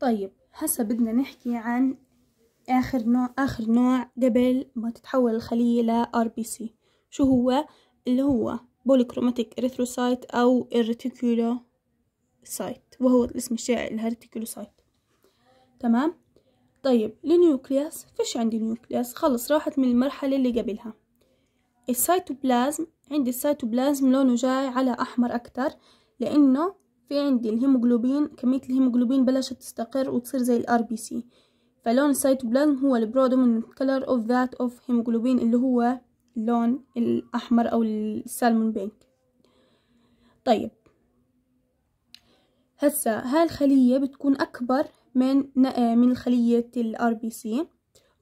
طيب هسا بدنا نحكي عن آخر نوع آخر نوع قبل ما تتحول الخلية ل RBC شو هو اللي هو بوليكروماتيك إريثروسايت أو الريتيكولوسايت وهو الاسم الشائع لها ريتيكولوسايت تمام طيب النيوكلياس فيش عندي نيوكلياس خلص راحت من المرحلة اللي قبلها السيتوبلازم عندي السيتوبلازم لونه جاي على أحمر أكتر لأنه في عندي الهيموجلوبين كمية الهيموجلوبين بلشت تستقر وتصير زي الار بي سي فلون السيتوبلازم هو البرودومينت كلر اوف ذات اوف هيموجلوبين اللي هو اللون الاحمر او السالمون بينك طيب هسا هاي الخلية بتكون أكبر من آه، من خلية الار بي سي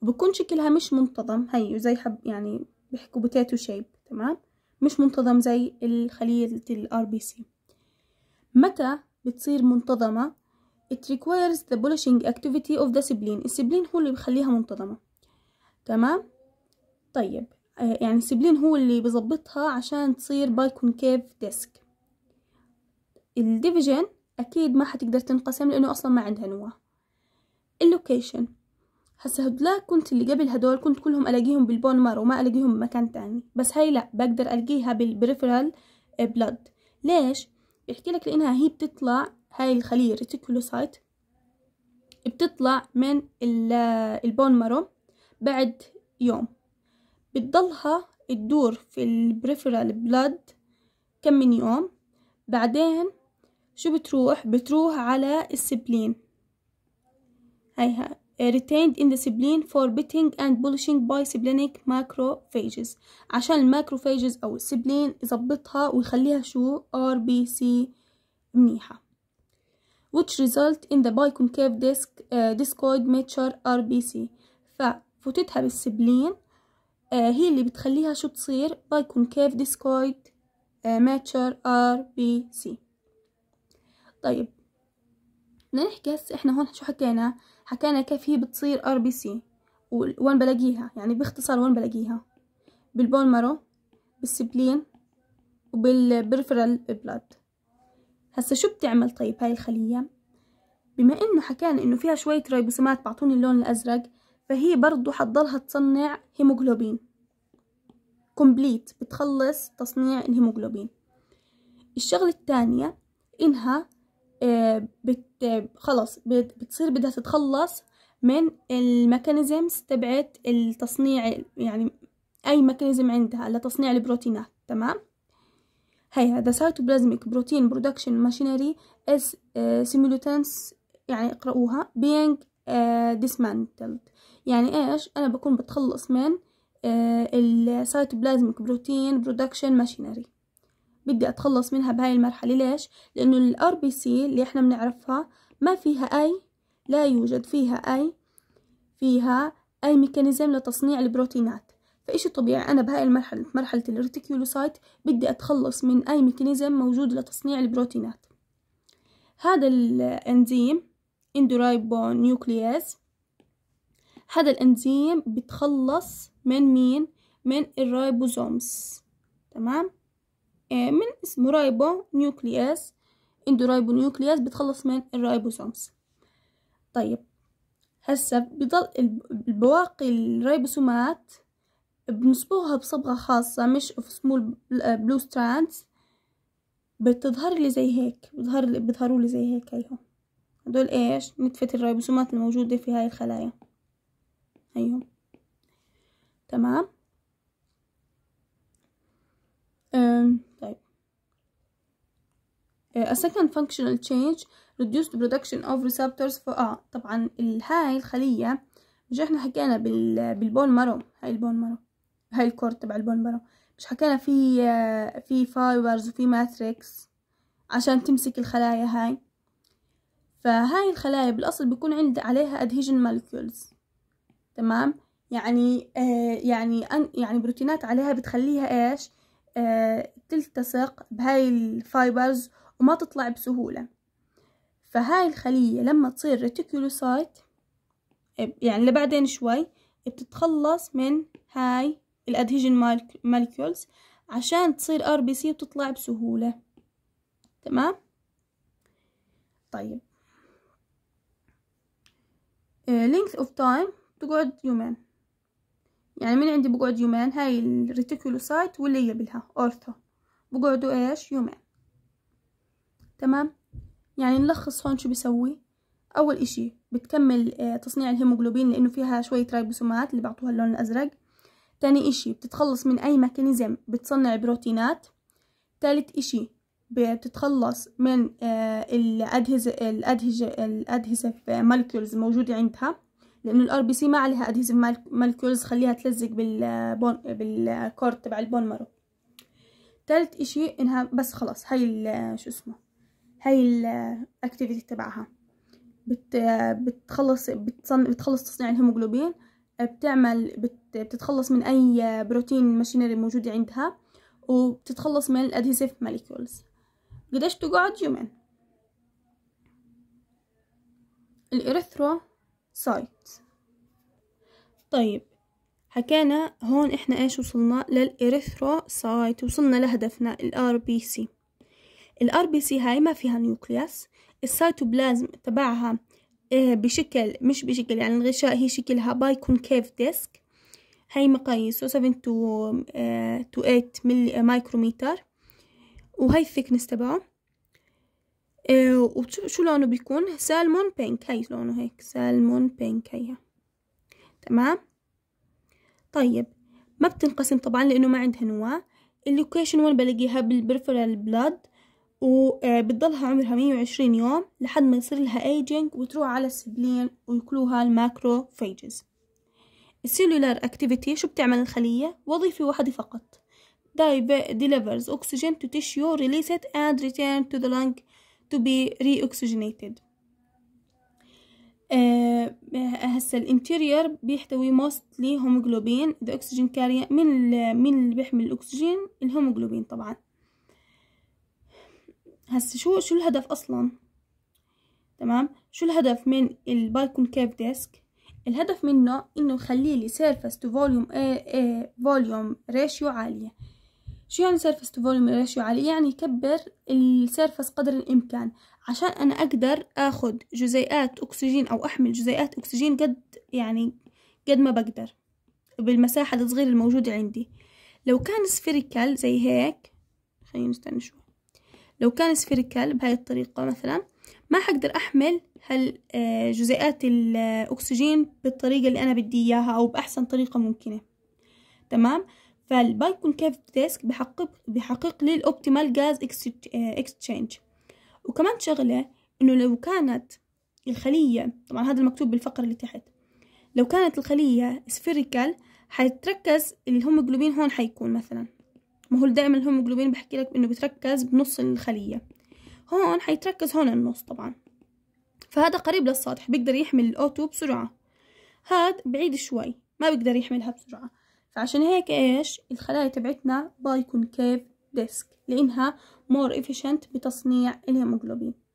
وبكون شكلها مش منتظم هي زي حب يعني بيحكوا بوتاتو شيب تمام مش منتظم زي الخلية الار بي سي متى بتصير منتظمة it requires the polishing activity of the سبلين السبلين هو اللي بخليها منتظمة تمام طيب آه، يعني السبلين هو اللي بظبطها عشان تصير باي كونكيف ديسك الديفيجن أكيد ما حتقدر تنقسم لأنه أصلا ما عندها نواة اللوكيشن هسا هدول كنت اللي قبل هدول كنت كلهم ألاقيهم بالبون مارو ما ألاقيهم بمكان تاني بس هاي لا بقدر ألاقيها بالبريفرال بلاد ليش؟ بيحكي لك لانها هي بتطلع هاي الخليه الريتيكولوسايت بتطلع من البون مارو بعد يوم بتضلها تدور في البريفرال بلاد كم من يوم بعدين شو بتروح بتروح على السبلين هاي هاي retained in the spleen for bitting and polishing by splenic macrophages عشان الماكروفاجز أو السبلين يظبطها ويخليها شو RBC منيحة which result in the biconcave disc uh, discoid mature RBC ففوتتها بالسبلين uh, هي اللي بتخليها شو تصير biconcave discoid uh, mature RBC طيب نحجز احنا هون شو حكينا حكينا كيف هي بتصير ار بي سي وين بلاقيها يعني باختصار وين بلاقيها بالبول مارو بالسبلين وبالبرفرال بلاد هسا شو بتعمل طيب هاي الخلية بما انه حكينا انه فيها شوية ريبوسومات بعطوني اللون الازرق فهي برضو حتضلها تصنع هيموغلوبين كومبليت بتخلص تصنيع الهيموغلوبين الشغلة الثانية انها آه، بت خلاص بتصير بدها تتخلص من الميكانيزمز تبعت التصنيع يعني أي ميكانيزم عندها لتصنيع البروتينات تمام هي هذا سيتوبلازميك بروتين برودكشن ماشينري اس سيمولوتنس يعني اقرأوها بينج ديسمانتلد يعني ايش انا بكون بتخلص من السيتوبلازميك بروتين برودكشن ماشينري بدي أتخلص منها بهاي المرحلة ليش؟ لأنه الار بي سي اللي احنا بنعرفها ما فيها أي لا يوجد فيها أي فيها أي ميكانيزم لتصنيع البروتينات فإشي طبيعي أنا بهاي المرحلة مرحلة الريتيكولوسايت بدي أتخلص من أي ميكانيزم موجود لتصنيع البروتينات هذا الإنزيم اندورايبو نيوكلياز هذا الإنزيم بتخلص من مين؟ من الرايبوزومز تمام؟ آه، من اسمه رايبو نيوكلياس اندورايبو نيوكلياس بتخلص من الرايبوسومز طيب هسه بضل البواقي الرايبوسومات بنصبغها بصبغة خاصة مش اوف سمول بلو ستراندز بتظهر لي زي هيك بظهر بيظهروا لي زي هيك هيهم هدول ايش نتفة الرايبوسومات الموجودة في هاي الخلايا هيهم تمام أم. A second functional change reduced production of receptors for اه طبعا هاي الخلية مش احنا حكينا بال... بالبون مارو هاي البون مارو هاي الكورد تبع البون مارو مش حكينا في آه، في فايبرز وفي ماتريكس عشان تمسك الخلايا هاي فهاي الخلايا بالأصل بيكون عند عليها adhesion molecules تمام يعني آه، يعني يعني بروتينات عليها بتخليها ايش آه، تلتصق بهاي الفايبرز وما تطلع بسهولة فهاي الخلية لما تصير ريتيكولوسايت يعني لبعدين شوي بتتخلص من هاي الادهيجن مالكيولز عشان تصير ار بي سي وتطلع بسهولة تمام طيب لينث اوف تايم تقعد يومين يعني من عندي بقعد يومين هاي الريتيكولوسايت واللي قبلها اورثو بقعدوا ايش يومين تمام يعني نلخص هون شو بسوي اول اشي بتكمل آه، تصنيع الهيموجلوبين لانه فيها شوية ريبوسومات اللي بعطوها اللون الازرق تاني اشي بتتخلص من اي ميكانيزم بتصنع بروتينات تالت اشي بتتخلص من آه، الأدهزة الأدهزة الأدهزة مالكيولز الموجودة عندها لأنه الار بي سي ما عليها أدهزة مالكيولز خليها تلزق بالبون آه، بالكورت تبع البون مرو تالت إشي إنها بس خلاص هاي شو اسمه هاي الاكتيفيتي تبعها بت بتخلص بتصن بتخلص تصنيع الهيموجلوبين بتعمل بت بتتخلص من اي بروتين ماشينري موجوده عندها وبتتخلص من الادهيسيف ماليكولز قديش تقعد يومين سايت طيب حكينا هون احنا ايش وصلنا للإريثروسايت وصلنا لهدفنا الار بي سي الار بي سي هاي ما فيها نيوكلياس السيتوبلازم تبعها آه، بشكل مش بشكل يعني الغشاء هي شكلها باي كونكيف ديسك هاي مقاييسه 7 تو 8 آه، ملي آه، مايكروميتر وهي الثيكنس تبعه وشو لونه بيكون سالمون بينك هاي لونه هيك سالمون بينك هيها تمام طيب ما بتنقسم طبعا لانه ما عندها نواه اللوكيشن وين بلاقيها بالبريفرال بلاد وبتضلها عمرها 120 يوم لحد ما يصير لها ايجينج وتروح على السبلين ويكلوها فيجز السيلولار اكتيفيتي شو بتعمل الخلية وظيفة واحدة فقط delivers oxygen to tissue release it and return to the lung to be reoxygenated آه, آه، هسا الانتيرير بيحتوي mostly هيموجلوبين the oxygen carrier من من اللي بيحمل الاكسجين الهيموجلوبين طبعا هسه شو شو الهدف اصلا تمام شو الهدف من البايكونكاف ديسك الهدف منه انه يخلي لي سيرفس تو فوليوم فوليوم ريشيو عاليه شو يعني سيرفس تو فوليوم ريشيو عاليه يعني يكبر السيرفس قدر الامكان عشان انا اقدر اخد جزيئات اكسجين او احمل جزيئات اكسجين قد يعني قد ما بقدر بالمساحه الصغيره الموجوده عندي لو كان سفيريكال زي هيك خلينا نستنى شوي لو كان سفيريكال بهاي الطريقة مثلا ما حقدر أحمل هالجزيئات الأكسجين بالطريقة اللي أنا بدي إياها أو بأحسن طريقة ممكنة تمام فالبايكون كيف ديسك بحقق بحقق لي الأوبتيمال جاز اكستشينج وكمان شغلة إنه لو كانت الخلية طبعا هذا المكتوب بالفقرة اللي تحت لو كانت الخلية سفيريكال حيتركز الهيموجلوبين هون حيكون مثلا ما هو دائما الهيموجلوبين بحكي لك انه بتركز بنص الخليه هون حيتركز هون النص طبعا فهذا قريب للسطح بيقدر يحمل الاوتو بسرعه هاد بعيد شوي ما بيقدر يحملها بسرعه فعشان هيك ايش الخلايا تبعتنا بايكونكيف ديسك لانها مور efficient بتصنيع الهيموجلوبين